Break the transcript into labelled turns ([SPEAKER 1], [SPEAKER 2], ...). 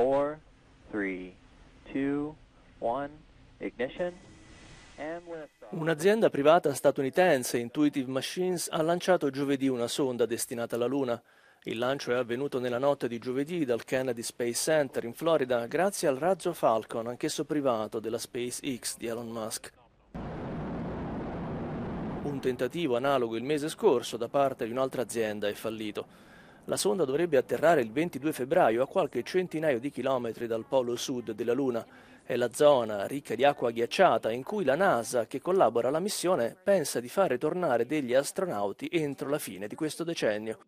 [SPEAKER 1] 4, 3, 2, 1, ignition.
[SPEAKER 2] Un'azienda privata statunitense, Intuitive Machines, ha lanciato giovedì una sonda destinata alla Luna. Il lancio è avvenuto nella notte di giovedì dal Kennedy Space Center in Florida grazie al razzo Falcon, anch'esso privato della SpaceX di Elon Musk. Un tentativo analogo il mese scorso da parte di un'altra azienda è fallito. La sonda dovrebbe atterrare il 22 febbraio a qualche centinaio di chilometri dal polo sud della Luna. È la zona ricca di acqua ghiacciata in cui la NASA, che collabora alla missione, pensa di far tornare degli astronauti entro la fine di questo decennio.